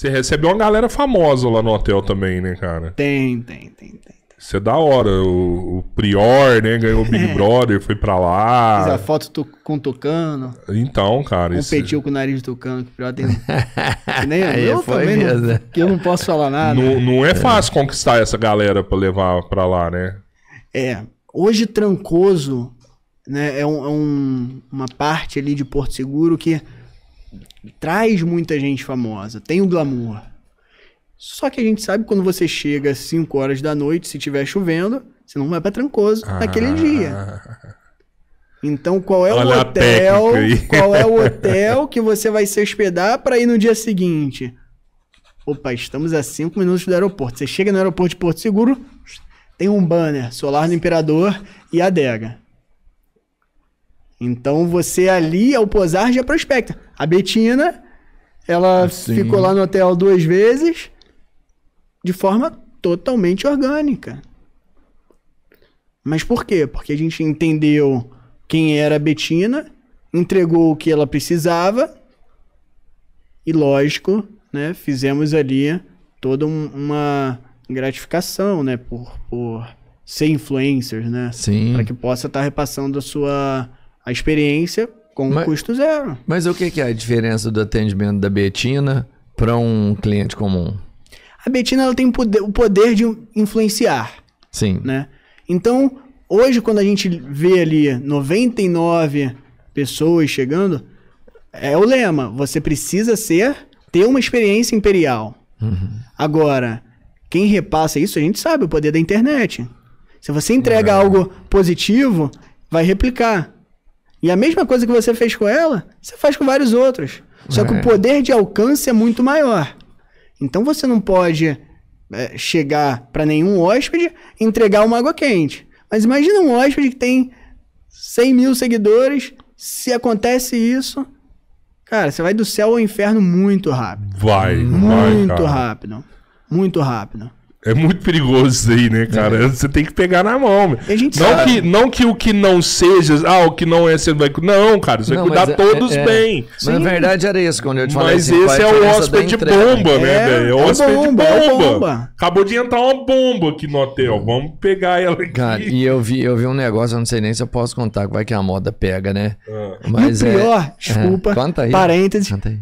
Você recebeu uma galera famosa lá no hotel também, né, cara? Tem, tem, tem, tem. Isso é da hora. O, o Prior, né? Ganhou o Big é. Brother, foi pra lá. Fiz a foto tu, com o Tucano. Então, cara. Competiu isso... com o nariz de Tucano, que o Prior tem. que nem Aí eu foi também. Não, que eu não posso falar nada. Não, não é fácil é. conquistar essa galera pra levar pra lá, né? É. Hoje, Trancoso né, é, um, é um, uma parte ali de Porto Seguro que traz muita gente famosa, tem o glamour. Só que a gente sabe que quando você chega às 5 horas da noite, se tiver chovendo, você não vai para Trancoso ah. naquele dia. Então, qual é Olha o hotel? Qual é o hotel que você vai se hospedar para ir no dia seguinte? Opa, estamos a 5 minutos do aeroporto. Você chega no aeroporto de Porto Seguro, tem um banner, Solar do Imperador e Adega. Então você ali, ao posar, já prospecta. A Betina, ela assim. ficou lá no hotel duas vezes de forma totalmente orgânica. Mas por quê? Porque a gente entendeu quem era a Betina, entregou o que ela precisava e, lógico, né, fizemos ali toda um, uma gratificação, né, por, por ser influencers, né, para que possa estar tá repassando a sua a experiência com mas, custo zero. Mas o que é a diferença do atendimento da Betina para um cliente comum? A Betina ela tem poder, o poder de influenciar. Sim. Né? Então, hoje, quando a gente vê ali 99 pessoas chegando, é o lema: você precisa ser, ter uma experiência imperial. Uhum. Agora, quem repassa isso, a gente sabe o poder da internet. Se você entrega uhum. algo positivo, vai replicar. E a mesma coisa que você fez com ela, você faz com vários outros. Só que o é. poder de alcance é muito maior. Então você não pode é, chegar para nenhum hóspede e entregar uma água quente. Mas imagina um hóspede que tem 100 mil seguidores, se acontece isso, cara, você vai do céu ao inferno muito rápido. Vai, muito vai, rápido. Muito rápido. É muito perigoso isso aí, né, cara? É. Você tem que pegar na mão. A gente não, sabe. Que, não que o que não seja, ah, o que não é, você vai. Não, cara, você não, vai cuidar é, todos é, é. bem. Mas, na verdade era isso quando eu te falei. Mas assim, esse é, né, é, é o hóspede bomba, né, velho? É o hóspede bomba. bomba. Acabou de entrar uma bomba aqui no hotel. Vamos pegar ela aqui. Cara, e eu vi, eu vi um negócio, eu não sei nem se eu posso contar, vai que a moda pega, né? Ah. Mas e o pior, desculpa. Conta aí. Parênteses. Conta aí.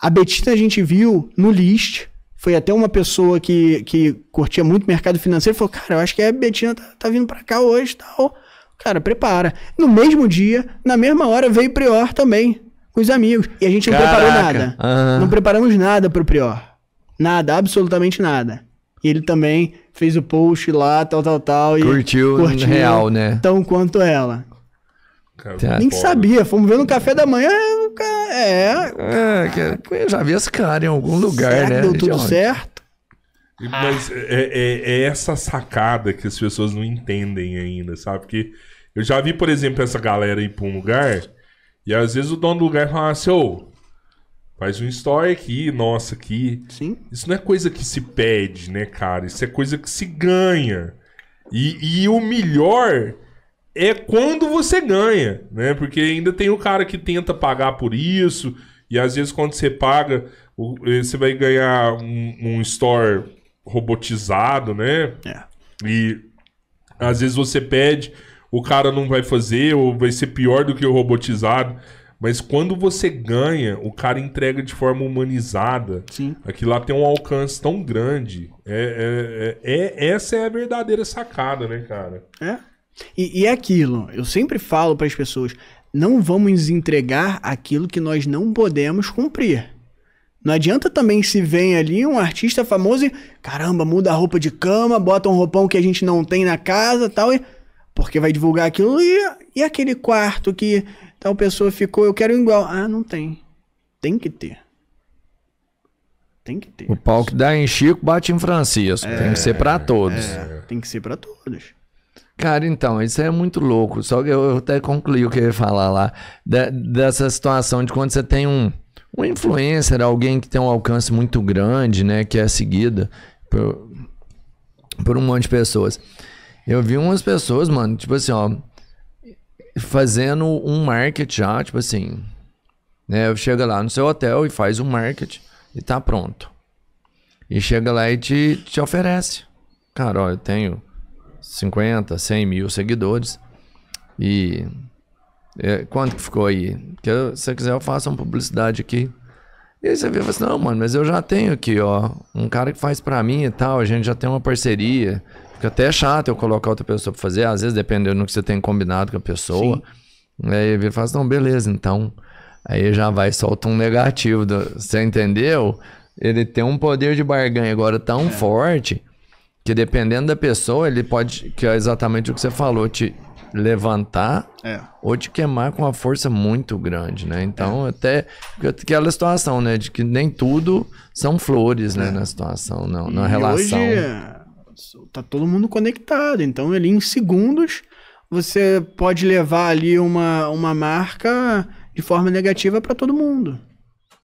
A Betina a gente viu no list foi até uma pessoa que, que curtia muito mercado financeiro e falou: Cara, eu acho que a Betina tá, tá vindo para cá hoje tal. Cara, prepara. No mesmo dia, na mesma hora, veio o Prior também, com os amigos. E a gente não Caraca. preparou nada. Uhum. Não preparamos nada pro Prior. Nada, absolutamente nada. E ele também fez o post lá, tal, tal, tal. Curtiu, e curtiu real, né? Tão quanto ela. Cara, tá Nem pobre. sabia. Fomos ver no café da manhã, é. É, é eu já vi esse cara em algum lugar, certo, né? Deu tudo certo. Mas ah. é, é, é, essa sacada que as pessoas não entendem ainda, sabe? Porque eu já vi, por exemplo, essa galera ir pra um lugar e às vezes o dono do lugar fala assim, ô, faz um story aqui, nossa, aqui. Sim. Isso não é coisa que se pede, né, cara? Isso é coisa que se ganha. E, e o melhor é quando você ganha, né? Porque ainda tem o cara que tenta pagar por isso, e às vezes quando você paga, eh, você vai ganhar um, um store robotizado, né? É. E às vezes você pede, o cara não vai fazer, ou vai ser pior do que o robotizado. Mas quando você ganha, o cara entrega de forma humanizada. Sim. Aqui lá tem um alcance tão grande. É, é, é, é, essa é a verdadeira sacada, né, cara? É. E, é aquilo, eu sempre falo para as pessoas: não vamos entregar aquilo que nós não podemos cumprir. Não adianta também se vem ali um artista famoso e, caramba, muda a roupa de cama, bota um roupão que a gente não tem na casa tal, e porque vai divulgar aquilo e, e aquele quarto que tal pessoa ficou, eu quero igual. Ah, não tem. Tem que ter. Tem que ter. O pau que dá em Chico bate em Francisco. É, tem que ser para é, todos. É, tem que ser para todos. Cara, então, isso é muito louco. Só que eu até concluí o que eu ia falar lá. De, dessa situação de quando você tem um, um influencer, alguém que tem um alcance muito grande, né? Que é seguida por, por um monte de pessoas. Eu vi umas pessoas, mano, tipo assim, ó. Fazendo um market já, tipo assim. Né, chega lá no seu hotel e faz um market e tá pronto. E chega lá e te, te oferece. Cara, ó, eu tenho 50, 100 mil seguidores. E é, quanto que ficou aí? Que eu, se você quiser, eu faço uma publicidade aqui. E aí você vê e fala assim, não, mano, mas eu já tenho aqui, ó, um cara que faz pra mim e tal, a gente já tem uma parceria. Fica até chato eu colocar outra pessoa pra fazer, às vezes dependendo do que você tem combinado com a pessoa. Sim. Aí ele fala assim, não, beleza, então. Aí já vai solta um negativo, do, você entendeu? Ele tem um poder de barganha agora tão é. forte que dependendo da pessoa, ele pode, que é exatamente o que você falou, te levantar é. ou te queimar com uma força muito grande, né? Então, é. até aquela situação, né? De que nem tudo são flores, né? É. Na situação, não, na e relação. Hoje, é, tá todo mundo conectado, então ali em segundos você pode levar ali uma, uma marca de forma negativa para todo mundo.